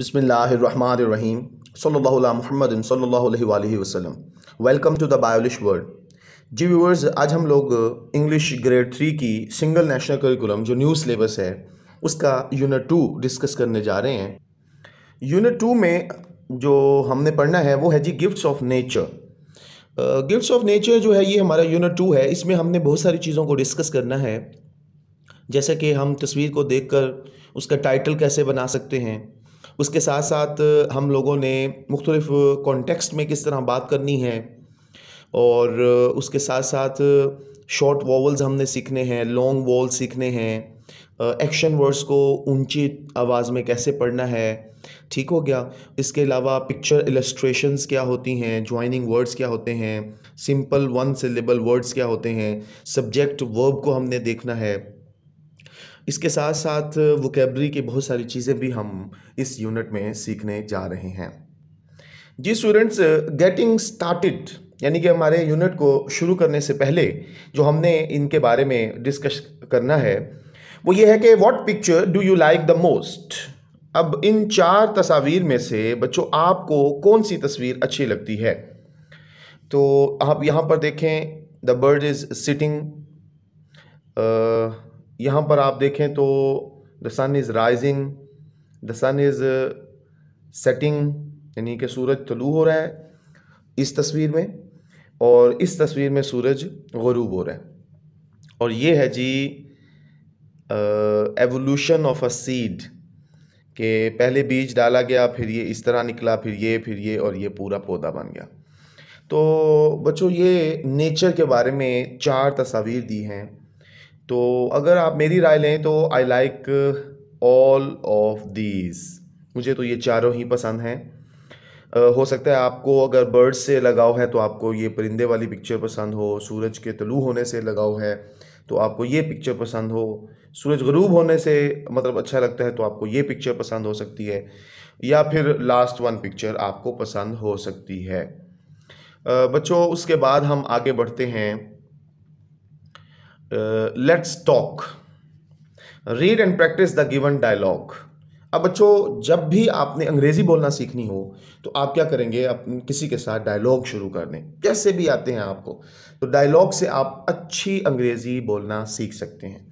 Bismillahirrahmanirrahim. Sallallahu ala Muhammadin sallallahu alaihi wa alihi wasallam. Welcome जी viewers आज हम लोग इंग्लिश ग्रेड थ्री की सिंगल नेशनल करिकुलम जो न्यू सिलेबस है उसका यूनिट टू डिस्कस करने जा रहे हैं यूनिट टू में जो हमने पढ़ना है वो है जी gifts of nature gifts of nature जो है ये हमारा यूनिट टू है इसमें हमने बहुत सारी चीज़ों को डिस्कस करना है जैसे कि हम तस्वीर को देखकर उसका टाइटल कैसे बना सकते हैं उसके साथ साथ हम लोगों ने मुख्तलिफ़ कॉन्टेक्स्ट में किस तरह बात करनी है और उसके साथ साथ शॉर्ट वॉवल्स हमने सीखने हैं लॉन्ग वॉल सीखने हैं एक्शन वर्ड्स को ऊंची आवाज़ में कैसे पढ़ना है ठीक हो गया इसके अलावा पिक्चर इलस्ट्रेशंस क्या होती हैं ज्वाइनिंग वर्ड्स क्या होते हैं सिंपल वन सिलेबल वर्ड्स क्या होते हैं सब्जेक्ट वर्ब को हमने देखना है इसके साथ साथ वोकेबरी की बहुत सारी चीज़ें भी हम इस यूनिट में सीखने जा रहे हैं जी स्टूडेंट्स गेटिंग स्टार्टिड यानी कि हमारे यूनिट को शुरू करने से पहले जो हमने इनके बारे में डिस्कश करना है वो ये है कि what picture do you like the most अब इन चार तस्वीर में से बच्चों आपको कौन सी तस्वीर अच्छी लगती है तो आप यहाँ पर देखें द बर्ड इज़ सिटिंग यहाँ पर आप देखें तो the sun is rising the sun is setting यानी कि सूरज तलू हो रहा है इस तस्वीर में और इस तस्वीर में सूरज गरूब हो रहा है और ये है जी एवोल्यूशन ऑफ अ सीड के पहले बीज डाला गया फिर ये इस तरह निकला फिर ये फिर ये और ये पूरा पौधा बन गया तो बच्चों ये नेचर के बारे में चार तस्वीर दी हैं तो अगर आप मेरी राय लें तो I like all of these मुझे तो ये चारों ही पसंद हैं हो सकता है आपको अगर बर्ड्स से लगाव है तो आपको ये परिंदे वाली पिक्चर पसंद हो सूरज के तलू होने से लगाव है तो आपको ये पिक्चर पसंद हो सूरज गरूब होने से मतलब अच्छा लगता है तो आपको ये पिक्चर पसंद हो सकती है या फिर लास्ट वन पिक्चर आपको पसंद हो सकती है बच्चों उसके बाद हम आगे बढ़ते हैं let's talk read and practise the given dialogue अब बच्चों जब भी आपने अंग्रेज़ी बोलना सीखनी हो तो आप क्या करेंगे आप किसी के साथ डायलॉग शुरू कर दें कैसे भी आते हैं आपको तो डायलॉग से आप अच्छी अंग्रेज़ी बोलना सीख सकते हैं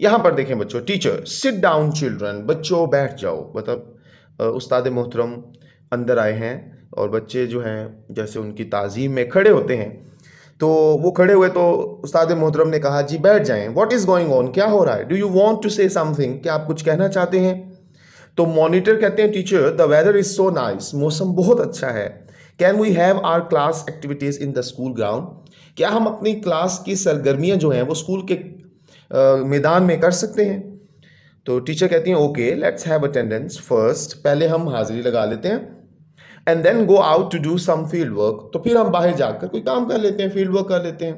यहाँ पर देखें बच्चों टीचर सिट डाउन चिल्ड्रन बच्चों बैठ जाओ मतलब उस्ताद मोहतरम अंदर आए हैं और बच्चे जो हैं जैसे उनकी ताज़ीम में खड़े होते हैं तो वो खड़े हुए तो उस्ताद मोहतरम ने कहा जी बैठ जाएं व्हाट इज़ गोइंग ऑन क्या हो रहा है do you want to say something क्या आप कुछ कहना चाहते हैं तो मॉनिटर कहते हैं teacher the weather is so nice मौसम बहुत अच्छा है can we have our class activities in the school ground क्या हम अपनी क्लास की सरगर्मियाँ जो हैं वो स्कूल के आ, मैदान में कर सकते हैं तो टीचर कहती हैं okay let's have attendance first पहले हम हाज़िरी लगा लेते हैं and then go out to do some field work तो फिर हम बाहर जाकर कोई काम कर लेते हैं फील्ड वर्क कर लेते हैं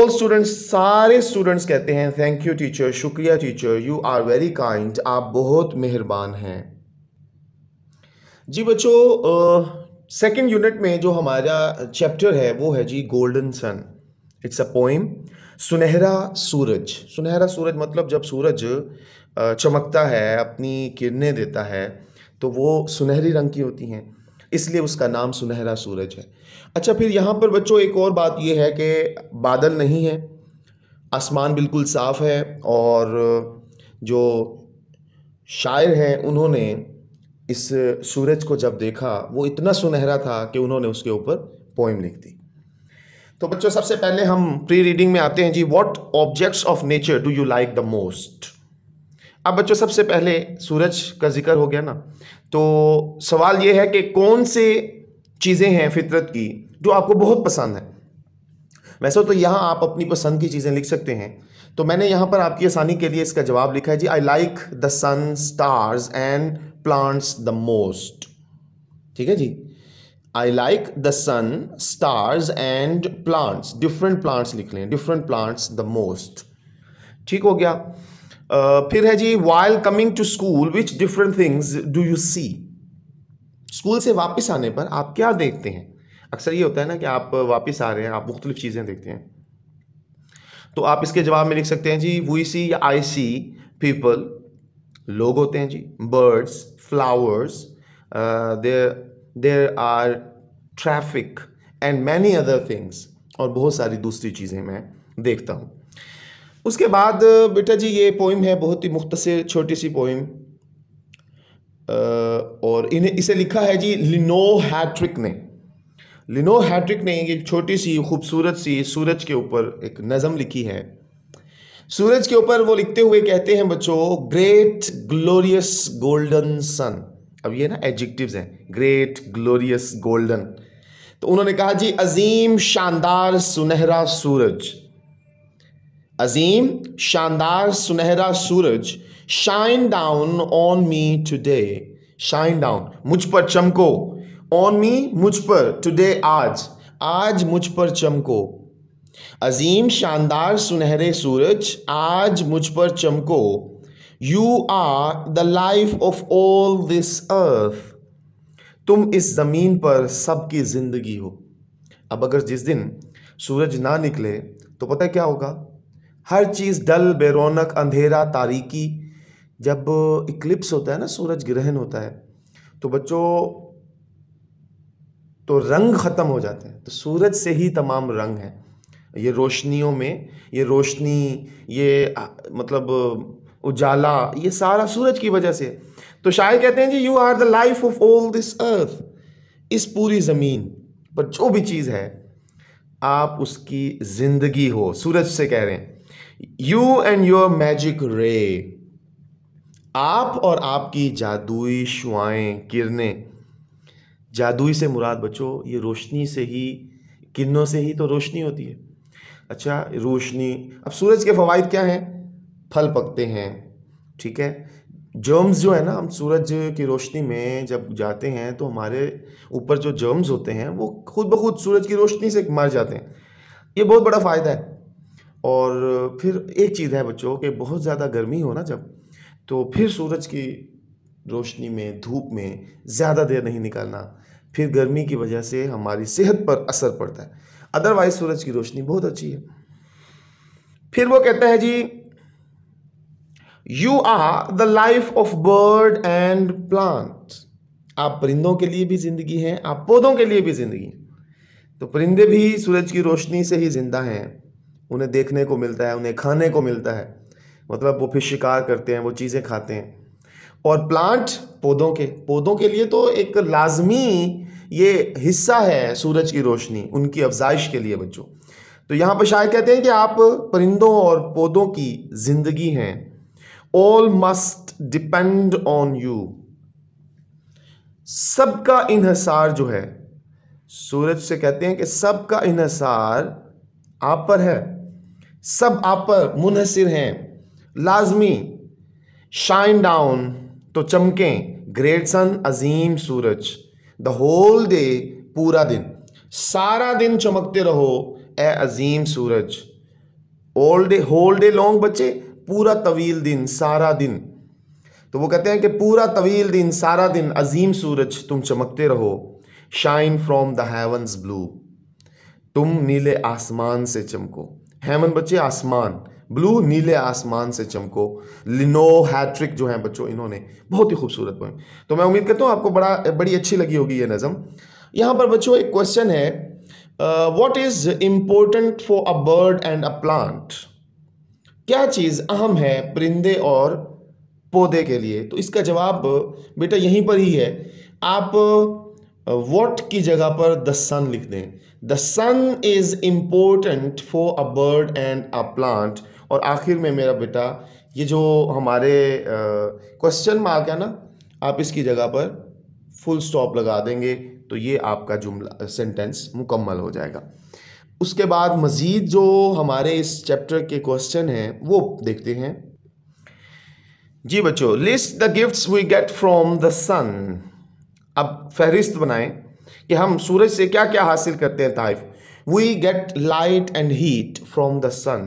ऑल स्टूडेंट्स सारे स्टूडेंट्स कहते हैं थैंक यू टीचर शुक्रिया teacher you are very kind आप बहुत मेहरबान हैं जी बच्चों सेकेंड यूनिट में जो हमारा चैप्टर है वो है जी golden sun it's a poem सुनहरा सूरज सुनहरा सूरज मतलब जब सूरज चमकता है अपनी किरणें देता है तो वो सुनहरी रंग की होती हैं इसलिए उसका नाम सुनहरा सूरज है अच्छा फिर यहाँ पर बच्चों एक और बात यह है कि बादल नहीं है आसमान बिल्कुल साफ़ है और जो शायर हैं उन्होंने इस सूरज को जब देखा वो इतना सुनहरा था कि उन्होंने उसके ऊपर पोइम लिख दी तो बच्चों सबसे पहले हम प्री रीडिंग में आते हैं जी what objects of nature do you like the most अब बच्चों सबसे पहले सूरज का जिक्र हो गया ना तो सवाल यह है कि कौन से चीज़ें हैं फितरत की जो आपको बहुत पसंद है वैसे तो यहाँ आप अपनी पसंद की चीज़ें लिख सकते हैं तो मैंने यहाँ पर आपकी आसानी के लिए इसका जवाब लिखा है जी I like the sun stars and plants the most ठीक है जी I like the sun stars and plants different plants लिख लें डिफरेंट प्लांट्स द मोस्ट ठीक हो गया Uh, फिर है जी while coming to school which different things do you see school से वापस आने पर आप क्या देखते हैं अक्सर ये होता है ना कि आप वापस आ रहे हैं आप मुख्तलिफ चीज़ें देखते हैं तो आप इसके जवाब में लिख सकते हैं जी वी सी या आई सी पीपल लोग होते हैं जी birds flowers there there are traffic and many other things और बहुत सारी दूसरी चीज़ें मैं देखता हूँ उसके बाद बेटा जी ये पोइम है बहुत ही मुख्तर छोटी सी पोइम और इन्हें इसे लिखा है जी लिनो हैट्रिक ने लिनो हैट्रिक ने एक छोटी सी खूबसूरत सी सूरज के ऊपर एक नज़म लिखी है सूरज के ऊपर वो लिखते हुए कहते हैं बच्चों ग्रेट ग्लोरियस गोल्डन सन अब ये ना एडजेक्टिव्स हैं ग्रेट ग्लोरियस गोल्डन तो उन्होंने कहा जी अजीम शानदार सुनहरा सूरज अजीम शानदार सुनहरा सूरज shine down on me today shine down मुझ पर चमको ऑन मी मुझ पर टुडे आज आज मुझ पर चमको अजीम शानदार सुनहरे सूरज आज मुझ पर चमको you are the life of all this earth तुम इस ज़मीन पर सबकी ज़िंदगी हो अब अगर जिस दिन सूरज ना निकले तो पता है क्या होगा हर चीज़ डल रौनक अंधेरा तारीकी जब इक्लिप्स होता है ना सूरज ग्रहण होता है तो बच्चों तो रंग ख़त्म हो जाते हैं तो सूरज से ही तमाम रंग हैं ये रोशनियों में ये रोशनी ये मतलब उजाला ये सारा सूरज की वजह से तो शायद कहते हैं जी you are the life of all this earth इस पूरी ज़मीन पर जो भी चीज़ है आप उसकी ज़िंदगी हो सूरज से कह रहे हैं यू एंड योर मैजिक रे आप और आपकी जादुई शुआएं किरणें जादुई से मुराद बच्चों ये रोशनी से ही किरणों से ही तो रोशनी होती है अच्छा रोशनी अब सूरज के फ़वाद क्या हैं फल पकते हैं ठीक है जर्म्स जो है ना हम सूरज की रोशनी में जब जाते हैं तो हमारे ऊपर जो जर्म्स होते हैं वो खुद ब खुद सूरज की रोशनी से मर जाते हैं ये बहुत बड़ा फ़ायदा है और फिर एक चीज़ है बच्चों कि बहुत ज़्यादा गर्मी हो ना जब तो फिर सूरज की रोशनी में धूप में ज़्यादा देर नहीं निकालना फिर गर्मी की वजह से हमारी सेहत पर असर पड़ता है अदरवाइज सूरज की रोशनी बहुत अच्छी है फिर वो कहते हैं जी you are the life of bird and plant आप परिंदों के लिए भी जिंदगी हैं आप पौधों के लिए भी जिंदगी हैं तो परिंदे भी सूरज की रोशनी से ही जिंदा हैं उन्हें देखने को मिलता है उन्हें खाने को मिलता है मतलब वो फिर शिकार करते हैं वो चीज़ें खाते हैं और प्लांट पौधों के पौधों के लिए तो एक लाजमी ये हिस्सा है सूरज की रोशनी उनकी अफजाइश के लिए बच्चों तो यहाँ पर शायद कहते हैं कि आप परिंदों और पौधों की जिंदगी हैं all must depend on you सबका इनहसार जो है सूरज से कहते हैं कि सबका इनहसार आप पर है सब आप पर मुनहसर हैं लाजमी शाइन डाउन तो चमकें ग्रेट सन अजीम सूरज द होल डे पूरा दिन सारा दिन चमकते रहो ए अजीम सूरज old day whole day long बच्चे पूरा तवील दिन सारा दिन तो वो कहते हैं कि पूरा तवील दिन सारा दिन अजीम सूरज तुम चमकते रहो shine from the heavens blue तुम नीले आसमान से चमको हेमन बच्चे आसमान ब्लू नीले आसमान से चमको लिनो हैट्रिक जो है बच्चों इन्होंने बहुत ही खूबसूरत पोएम तो मैं उम्मीद करता हूँ आपको बड़ा बड़ी अच्छी लगी होगी ये नज़म यहाँ पर बच्चों एक क्वेश्चन है what is important for a bird and a plant क्या चीज़ अहम है परिंदे और पौधे के लिए तो इसका जवाब बेटा यहीं पर ही है आप वॉट की जगह पर द सन लिख दें the sun is important for a bird and a plant और आखिर में मेरा बेटा ये जो हमारे क्वेश्चन मार्क है ना आप इसकी जगह पर फुल स्टॉप लगा देंगे तो ये आपका जुमला सेंटेंस मुकम्मल हो जाएगा उसके बाद मज़ीद जो हमारे इस चैप्टर के क्वेश्चन हैं वो देखते हैं जी बच्चों list the gifts we get from the sun अब फहरिस्त बनाएं कि हम सूरज से क्या क्या हासिल करते हैं ताइफ we get light and heat from the sun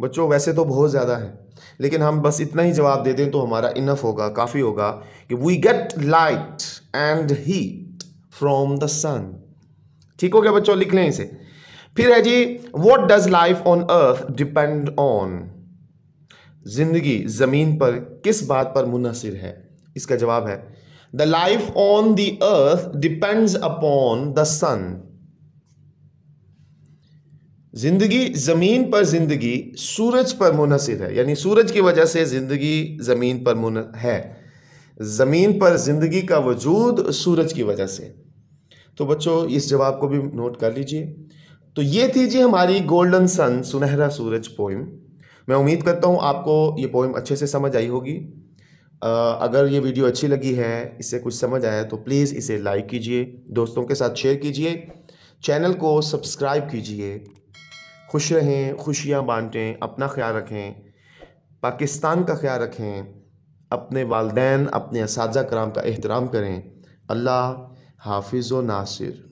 बच्चों वैसे तो बहुत ज़्यादा है लेकिन हम बस इतना ही जवाब दे दें तो हमारा इनफ होगा काफ़ी होगा कि we get light and heat from the sun ठीक हो गया बच्चों लिख लें इसे फिर है जी what does life on earth depend on जिंदगी ज़मीन पर किस बात पर मुनसर है इसका जवाब है the life on the earth depends upon the sun जिंदगी ज़मीन पर ज़िंदगी सूरज पर मुनसर है यानी सूरज की वजह से ज़िंदगी ज़मीन पर मुन है ज़मीन पर ज़िंदगी का वजूद सूरज की वजह से तो बच्चों इस जवाब को भी नोट कर लीजिए तो ये थी जी हमारी गोल्डन सन सुनहरा सूरज पोइम मैं उम्मीद करता हूँ आपको ये पोइम अच्छे से समझ आई होगी अगर ये वीडियो अच्छी लगी है इससे कुछ समझ आया तो प्लीज़ इसे लाइक कीजिए दोस्तों के साथ शेयर कीजिए चैनल को सब्सक्राइब कीजिए खुश रहें खुशियाँ बांटें अपना ख्याल रखें पाकिस्तान का ख्याल रखें अपने वालदेन अपने इस कराम का एहतराम करें अल्लाह हाफिज़ नासिर